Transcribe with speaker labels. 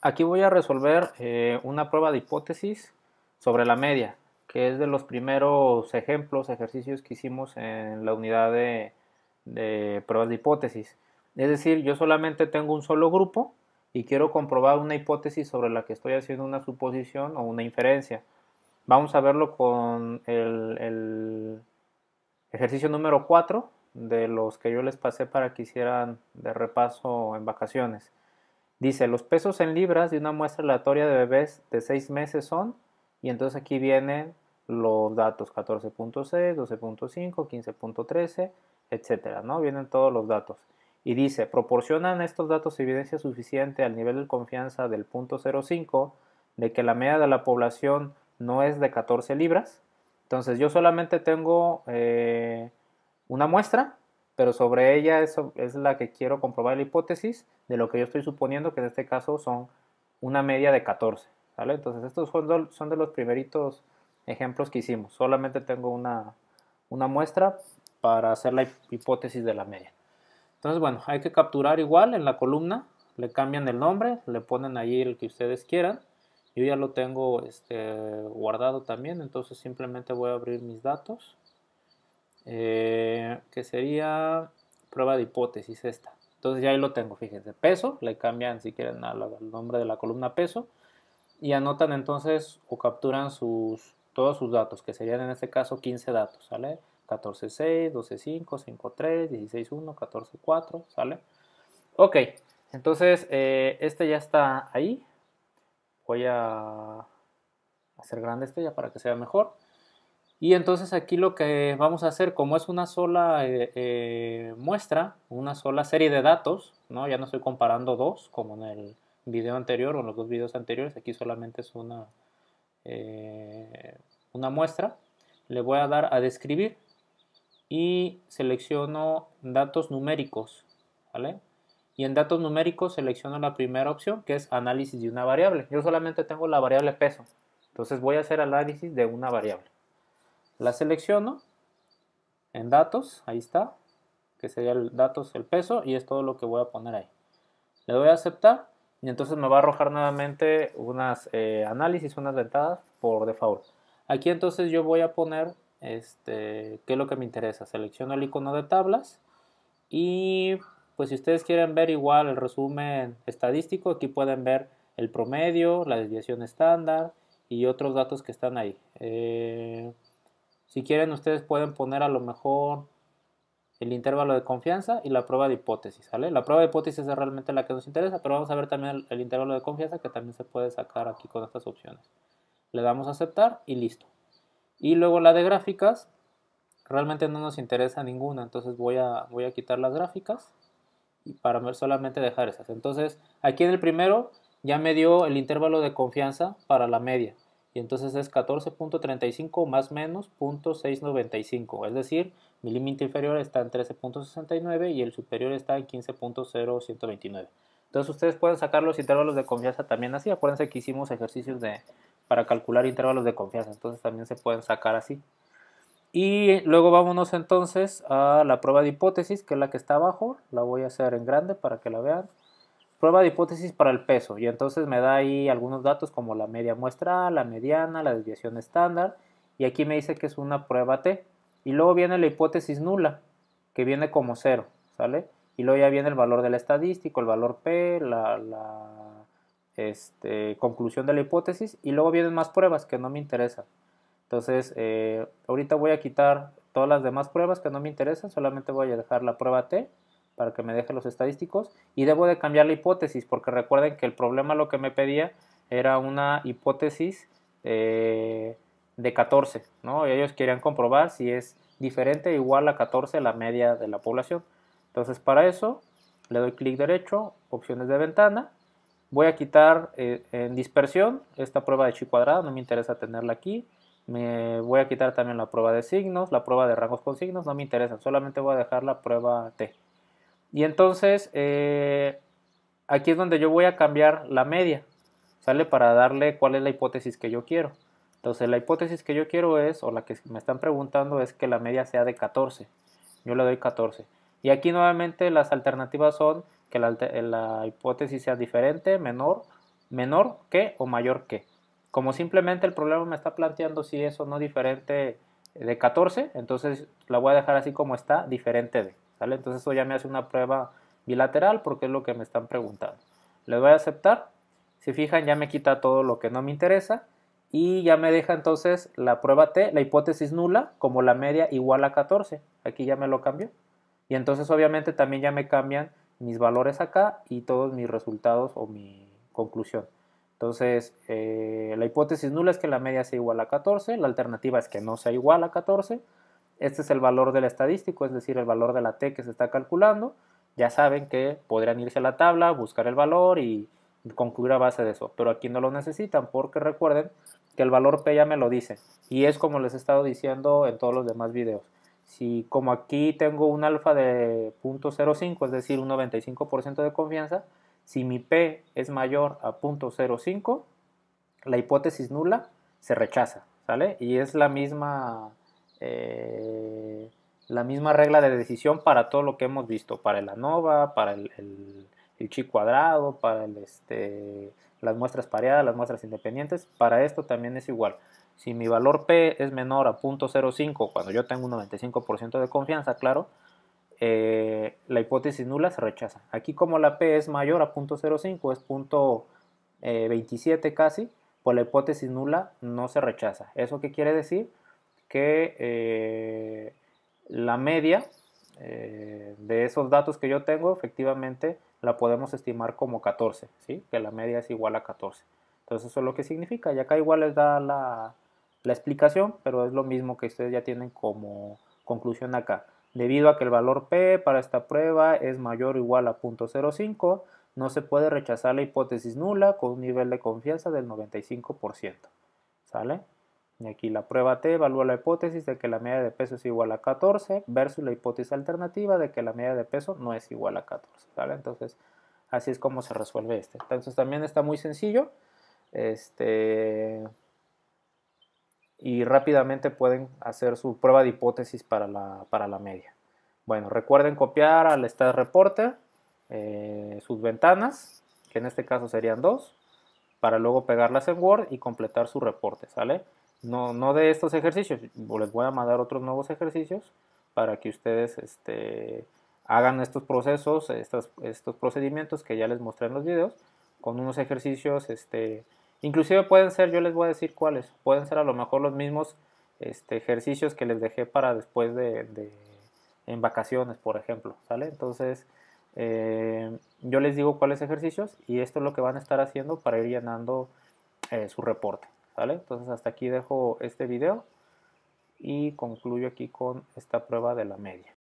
Speaker 1: Aquí voy a resolver eh, una prueba de hipótesis sobre la media, que es de los primeros ejemplos, ejercicios que hicimos en la unidad de, pruebas de hipótesis. Es decir, yo solamente tengo un solo grupo y quiero comprobar una hipótesis sobre la que estoy haciendo una suposición o una inferencia. Vamos a verlo con el, el ejercicio número 4 de los que yo les pasé para que hicieran de repaso en vacaciones. Dice, los pesos en libras de una muestra aleatoria de bebés de 6 meses son, y entonces aquí vienen los datos 14.6, 12.5, 15.13, etcétera, ¿no? Vienen todos los datos. Y dice, proporcionan estos datos evidencia suficiente al nivel de confianza del punto 05 de que la media de la población no es de 14 libras. Entonces yo solamente tengo eh, una muestra pero sobre ella eso es la que quiero comprobar la hipótesis de lo que yo estoy suponiendo, que en este caso son una media de 14. ¿vale? Entonces estos son, son de los primeritos ejemplos que hicimos. Solamente tengo una, una muestra para hacer la hipótesis de la media. Entonces, bueno, hay que capturar igual en la columna, le cambian el nombre, le ponen allí el que ustedes quieran. Yo ya lo tengo este, guardado también, entonces simplemente voy a abrir mis datos. Eh, que sería prueba de hipótesis esta. Entonces ya ahí lo tengo, fíjense, peso, le cambian si quieren al nombre de la columna peso y anotan entonces o capturan sus, todos sus datos, que serían en este caso 15 datos, ¿sale? 14.6, 12.5, 5.3, 16.1, 14.4, ¿sale? Ok, entonces eh, este ya está ahí. Voy a hacer grande este ya para que sea mejor. Y entonces aquí lo que vamos a hacer, como es una sola eh, eh, muestra, una sola serie de datos, ¿no? ya no estoy comparando dos como en el video anterior o en los dos videos anteriores, aquí solamente es una, eh, una muestra, le voy a dar a describir y selecciono datos numéricos, Y en datos numéricos selecciono la primera opción que es análisis de una variable. Yo solamente tengo la variable peso, entonces voy a hacer análisis de una variable. La selecciono en datos, ahí está, que sería el datos, el peso, y es todo lo que voy a poner ahí. Le voy a aceptar y entonces me va a arrojar nuevamente unas eh, análisis, unas ventanas por default. Aquí entonces yo voy a poner este, qué es lo que me interesa. Selecciono el icono de tablas y pues si ustedes quieren ver igual el resumen estadístico, aquí pueden ver el promedio, la desviación estándar y otros datos que están ahí. Eh, si quieren, ustedes pueden poner a lo mejor el intervalo de confianza y la prueba de hipótesis, La prueba de hipótesis es realmente la que nos interesa, pero vamos a ver también el, intervalo de confianza que también se puede sacar aquí con estas opciones. Le damos a aceptar y listo. Y luego la de gráficas, realmente no nos interesa ninguna, entonces voy a, voy a quitar las gráficas y para solamente dejar esas. Entonces, aquí en el primero ya me dio el intervalo de confianza para la media y entonces es 14.35 más menos .695 es decir, mi límite inferior está en 13.69 y el superior está en 15.0129. Entonces ustedes pueden sacar los intervalos de confianza también así, acuérdense que hicimos ejercicios de, para calcular intervalos de confianza, entonces también se pueden sacar así. Y luego vámonos entonces a la prueba de hipótesis, que es la que está abajo, la voy a hacer en grande para que la vean. Prueba de hipótesis para el peso y entonces me da ahí algunos datos como la media muestra, la mediana, la desviación estándar y aquí me dice que es una prueba T. Y luego viene la hipótesis nula, que viene como cero, ¿sale? Y luego ya viene el valor del estadístico, el valor P, la, la este, conclusión de la hipótesis y luego vienen más pruebas que no me interesan. Entonces, eh, ahorita voy a quitar todas las demás pruebas que no me interesan, solamente voy a dejar la prueba T para que me deje los estadísticos y debo de cambiar la hipótesis porque recuerden que el problema lo que me pedía era una hipótesis eh, de 14, ¿no? Y ellos querían comprobar si es diferente igual a 14 la media de la población. Entonces para eso le doy clic derecho, opciones de ventana, voy a quitar eh, en dispersión esta prueba de chi cuadrado, no me interesa tenerla aquí, me voy a quitar también la prueba de signos, la prueba de rangos con signos, no me interesa, solamente voy a dejar la prueba T. Y entonces eh, aquí es donde yo voy a cambiar la media, ¿sale? Para darle cuál es la hipótesis que yo quiero. Entonces la hipótesis que yo quiero es, o la que me están preguntando, es que la media sea de 14. Yo le doy 14. Y aquí nuevamente las alternativas son que la, eh, la hipótesis sea diferente, menor, menor que o mayor que. Como simplemente el problema me está planteando si es o no diferente de 14, entonces la voy a dejar así como está, diferente de. Entonces eso ya me hace una prueba bilateral porque es lo que me están preguntando. Le voy a aceptar. Si fijan ya me quita todo lo que no me interesa y ya me deja entonces la prueba T, la hipótesis nula, como la media igual a 14. Aquí ya me lo cambio Y entonces obviamente también ya me cambian mis valores acá y todos mis resultados o mi conclusión. Entonces, eh, la hipótesis nula es que la media sea igual a 14, la alternativa es que no sea igual a 14, este es el valor del estadístico, es decir, el valor de la T que se está calculando. Ya saben que podrían irse a la tabla, buscar el valor y concluir a base de eso. Pero aquí no lo necesitan porque recuerden que el valor P ya me lo dice. Y es como les he estado diciendo en todos los demás videos. Si como aquí tengo un alfa de 0.05, es decir, un 95% de confianza, si mi P es mayor a 0.05, la hipótesis nula se rechaza, ¿sale? Y es la misma eh, la misma regla de decisión para todo lo que hemos visto, para el ANOVA, para el, chi cuadrado, para el, este, las muestras pareadas, las muestras independientes, para esto también es igual. Si mi valor P es menor a .05 cuando yo tengo un 95% de confianza, claro, eh, la hipótesis nula se rechaza. Aquí como la P es mayor a 0.05, es punto, eh, casi, pues la hipótesis nula no se rechaza. ¿Eso qué quiere decir? que eh, la media eh, de esos datos que yo tengo, efectivamente la podemos estimar como 14, ¿sí? que la media es igual a 14. Entonces eso es lo que significa, y acá igual les da la, la explicación, pero es lo mismo que ustedes ya tienen como conclusión acá. Debido a que el valor P para esta prueba es mayor o igual a 0.05, no se puede rechazar la hipótesis nula con un nivel de confianza del 95%. ¿Sale? Y aquí la prueba T evalúa la hipótesis de que la media de peso es igual a 14 versus la hipótesis alternativa de que la media de peso no es igual a 14. Entonces, así es como se resuelve este. Entonces, también está muy sencillo. Este, y rápidamente pueden hacer su prueba de hipótesis para la, para la media. Bueno, recuerden copiar al Stat Reporter eh, sus ventanas, que en este caso serían dos, para luego pegarlas en Word y completar su reporte, ¿sale? no, no de estos ejercicios, les voy a mandar otros nuevos ejercicios para que ustedes este, hagan estos procesos, estos, procedimientos que ya les mostré en los videos, con unos ejercicios, este, inclusive pueden ser, yo les voy a decir cuáles, pueden ser a lo mejor los mismos este, ejercicios que les dejé para después de, en vacaciones, por ejemplo, ¿sale? Entonces, eh, yo les digo cuáles ejercicios y esto es lo que van a estar haciendo para ir llenando eh, su reporte. Entonces hasta aquí dejo este video y concluyo aquí con esta prueba de la media.